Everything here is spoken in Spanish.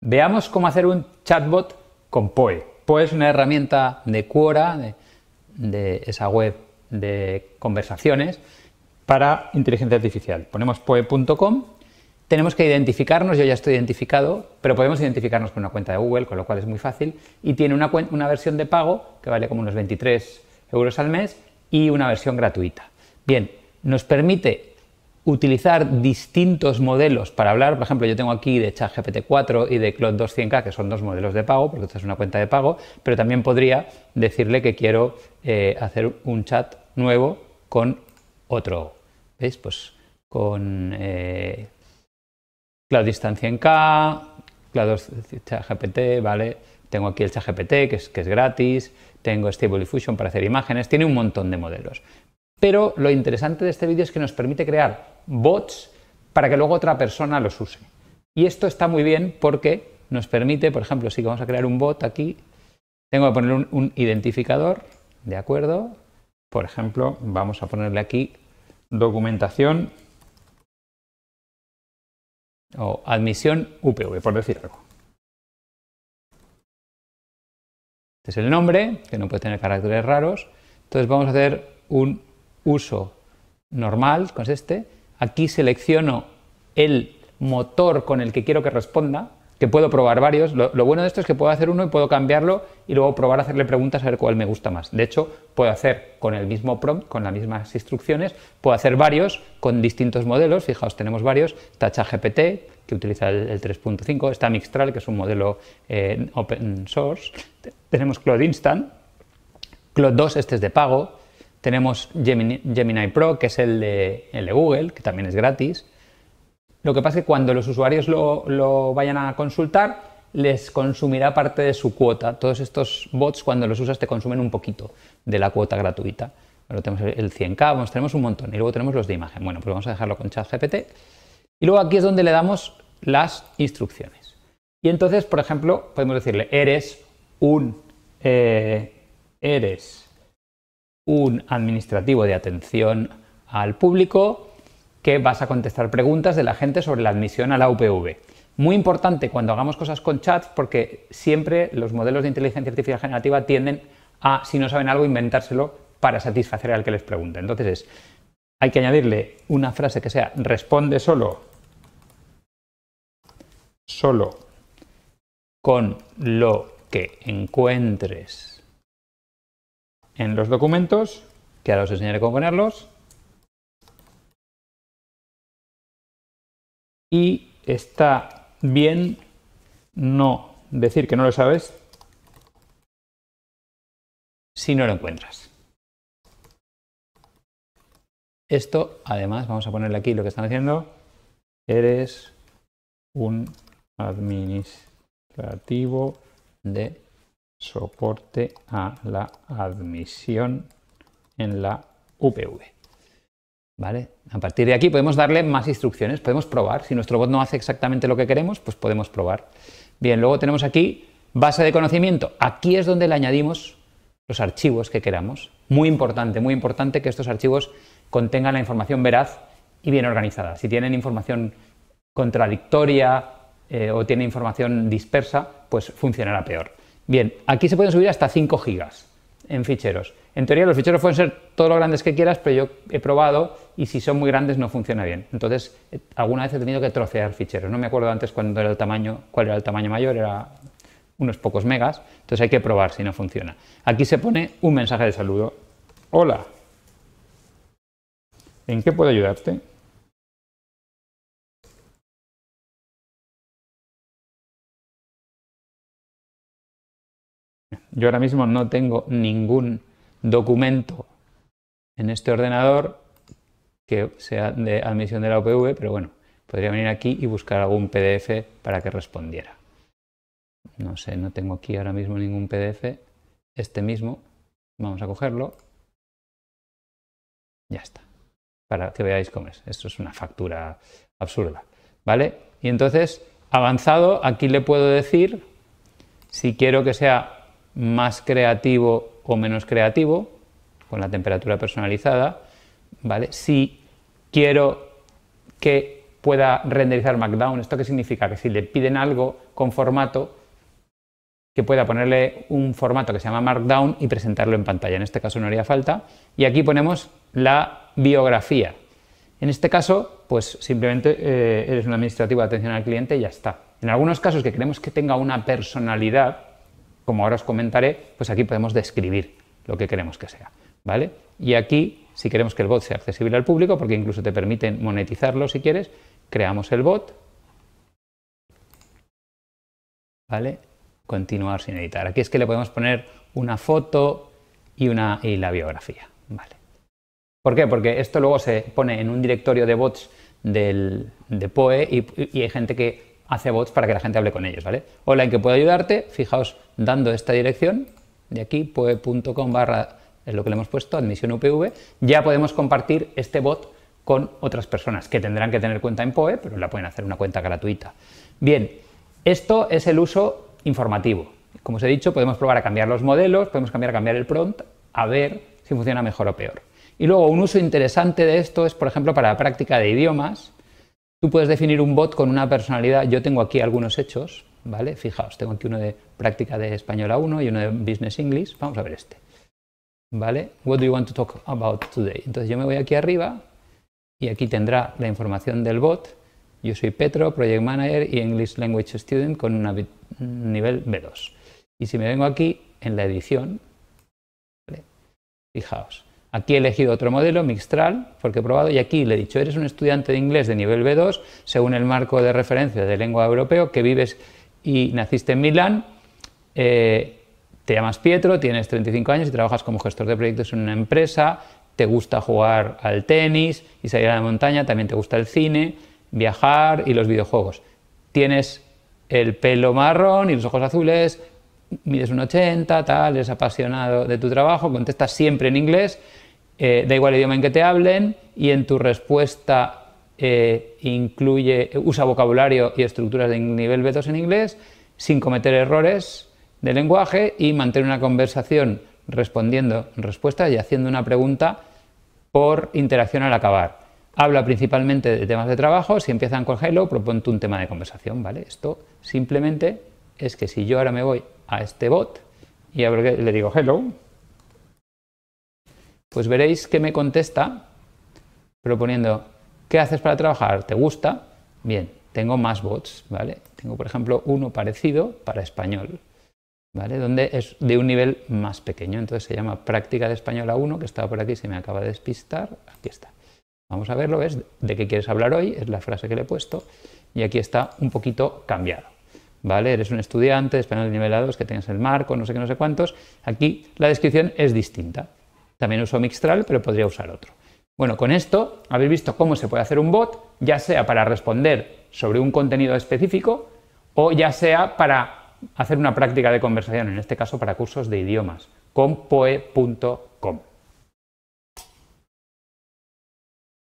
Veamos cómo hacer un chatbot con Poe. Poe es una herramienta de Quora, de, esa web de conversaciones, para inteligencia artificial. Ponemos poe.com, tenemos que identificarnos, yo ya estoy identificado, pero podemos identificarnos con una cuenta de Google, con lo cual es muy fácil, y tiene una, una versión de pago que vale como unos 23 euros al mes y una versión gratuita. Bien, nos permite utilizar distintos modelos para hablar. Por ejemplo, yo tengo aquí de ChatGPT 4 y de Cloud 200K, que son dos modelos de pago, porque esta es una cuenta de pago, pero también podría decirle que quiero eh, hacer un chat nuevo con otro. ¿Veis? Pues con eh, Cloud distance 100K, Cloud ChatGPT, ¿vale? Tengo aquí el ChatGPT, que es, que es gratis, tengo Stable Diffusion para hacer imágenes, tiene un montón de modelos. Pero lo interesante de este vídeo es que nos permite crear bots para que luego otra persona los use. Y esto está muy bien porque nos permite, por ejemplo, si vamos a crear un bot aquí, tengo que poner un, identificador, ¿de acuerdo? Por ejemplo, vamos a ponerle aquí documentación o admisión UPV, por decir algo. Este es el nombre, que no puede tener caracteres raros. Entonces vamos a hacer un uso normal, con este. Aquí selecciono el motor con el que quiero que responda, que puedo probar varios. Lo, bueno de esto es que puedo hacer uno y puedo cambiarlo y luego probar a hacerle preguntas a ver cuál me gusta más. De hecho, puedo hacer con el mismo prompt, con las mismas instrucciones, puedo hacer varios con distintos modelos. Fijaos, tenemos varios. tacha GPT que utiliza el, 3.5. Está Mixtral, que es un modelo eh, open source. Tenemos Cloud Instant. Cloud 2, este es de pago. Tenemos Gemini, Pro, que es el de, Google, que también es gratis. Lo que pasa es que cuando los usuarios lo, vayan a consultar, les consumirá parte de su cuota. Todos estos bots, cuando los usas, te consumen un poquito de la cuota gratuita. Ahora tenemos el 100K, vamos, tenemos un montón. Y luego tenemos los de imagen. Bueno, pues vamos a dejarlo con ChatGPT. Y luego aquí es donde le damos las instrucciones. Y entonces, por ejemplo, podemos decirle, eres un... Eh, eres un administrativo de atención al público que vas a contestar preguntas de la gente sobre la admisión a la UPV. Muy importante cuando hagamos cosas con chats porque siempre los modelos de inteligencia artificial generativa tienden a, si no saben algo, inventárselo para satisfacer al que les pregunta. Entonces es, hay que añadirle una frase que sea responde solo, solo con lo que encuentres en los documentos, que ahora os enseñaré cómo ponerlos. Y está bien no decir que no lo sabes si no lo encuentras. Esto, además, vamos a ponerle aquí lo que están haciendo. Eres un administrativo de soporte a la admisión en la UPV. ¿Vale? A partir de aquí podemos darle más instrucciones, podemos probar. Si nuestro bot no hace exactamente lo que queremos, pues podemos probar. Bien, luego tenemos aquí base de conocimiento. Aquí es donde le añadimos los archivos que queramos. Muy importante, muy importante que estos archivos contengan la información veraz y bien organizada. Si tienen información contradictoria eh, o tienen información dispersa, pues funcionará peor. Bien, aquí se pueden subir hasta 5 gigas en ficheros. En teoría los ficheros pueden ser todos los grandes que quieras, pero yo he probado y si son muy grandes no funciona bien. Entonces, eh, alguna vez he tenido que trocear ficheros. No me acuerdo antes cuando era el tamaño, cuál era el tamaño mayor, era unos pocos megas, entonces hay que probar si no funciona. Aquí se pone un mensaje de saludo. Hola. ¿En qué puedo ayudarte? Yo ahora mismo no tengo ningún documento en este ordenador que sea de admisión de la OPV, pero bueno, podría venir aquí y buscar algún PDF para que respondiera. No sé, no tengo aquí ahora mismo ningún PDF. Este mismo, vamos a cogerlo. Ya está, para que veáis cómo es. Esto es una factura absurda, ¿vale? Y entonces, avanzado, aquí le puedo decir si quiero que sea más creativo o menos creativo, con la temperatura personalizada, ¿vale? Si quiero que pueda renderizar Markdown, ¿esto qué significa? Que si le piden algo con formato, que pueda ponerle un formato que se llama Markdown y presentarlo en pantalla. En este caso no haría falta. Y aquí ponemos la biografía. En este caso, pues simplemente eh, eres un administrativo de atención al cliente y ya está. En algunos casos que queremos que tenga una personalidad, como ahora os comentaré, pues aquí podemos describir lo que queremos que sea. ¿vale? Y aquí, si queremos que el bot sea accesible al público, porque incluso te permiten monetizarlo si quieres, creamos el bot. ¿Vale? Continuar sin editar. Aquí es que le podemos poner una foto y, una, y la biografía. ¿Vale? ¿Por qué? Porque esto luego se pone en un directorio de bots del, de POE y hay gente que hace bots para que la gente hable con ellos, ¿vale? Hola, ¿en qué puedo ayudarte? Fijaos, dando esta dirección de aquí, poe.com barra, es lo que le hemos puesto, admisión UPV, ya podemos compartir este bot con otras personas que tendrán que tener cuenta en POE, pero la pueden hacer una cuenta gratuita. Bien, esto es el uso informativo. Como os he dicho, podemos probar a cambiar los modelos, podemos cambiar a cambiar el prompt, a ver si funciona mejor o peor. Y luego un uso interesante de esto es, por ejemplo, para la práctica de idiomas, Tú puedes definir un bot con una personalidad. Yo tengo aquí algunos hechos, ¿vale? Fijaos, tengo aquí uno de práctica de español A1 y uno de business English. Vamos a ver este. ¿Vale? What do you want to talk about today? Entonces yo me voy aquí arriba y aquí tendrá la información del bot. Yo soy Petro, Project Manager y English Language Student con un nivel B2. Y si me vengo aquí en la edición, ¿vale? fijaos, Aquí he elegido otro modelo, Mixtral, porque he probado, y aquí le he dicho, eres un estudiante de inglés de nivel B2, según el marco de referencia de lengua europeo, que vives y naciste en Milán, eh, te llamas Pietro, tienes 35 años y trabajas como gestor de proyectos en una empresa, te gusta jugar al tenis y salir a la montaña, también te gusta el cine, viajar y los videojuegos. Tienes el pelo marrón y los ojos azules, mides un 80, tal, eres apasionado de tu trabajo, contestas siempre en inglés eh, da igual el idioma en que te hablen y en tu respuesta eh, incluye, usa vocabulario y estructuras de nivel B2 en inglés sin cometer errores de lenguaje y mantener una conversación respondiendo respuestas y haciendo una pregunta por interacción al acabar. Habla principalmente de temas de trabajo, si empiezan con Hello, proponte un tema de conversación, ¿vale? Esto simplemente es que si yo ahora me voy a este bot y le digo Hello, pues veréis que me contesta proponiendo, ¿qué haces para trabajar? ¿Te gusta? Bien, tengo más bots, ¿vale? Tengo, por ejemplo, uno parecido para español, ¿vale? Donde es de un nivel más pequeño. Entonces se llama práctica de español a uno que estaba por aquí, se me acaba de despistar. Aquí está. Vamos a verlo, ¿ves? ¿De qué quieres hablar hoy? Es la frase que le he puesto. Y aquí está un poquito cambiado. ¿Vale? Eres un estudiante de español de nivel A2 que tienes el marco, no sé qué, no sé cuántos. Aquí la descripción es distinta. También uso Mixtral, pero podría usar otro. Bueno, con esto habéis visto cómo se puede hacer un bot, ya sea para responder sobre un contenido específico o ya sea para hacer una práctica de conversación, en este caso para cursos de idiomas, con poe.com.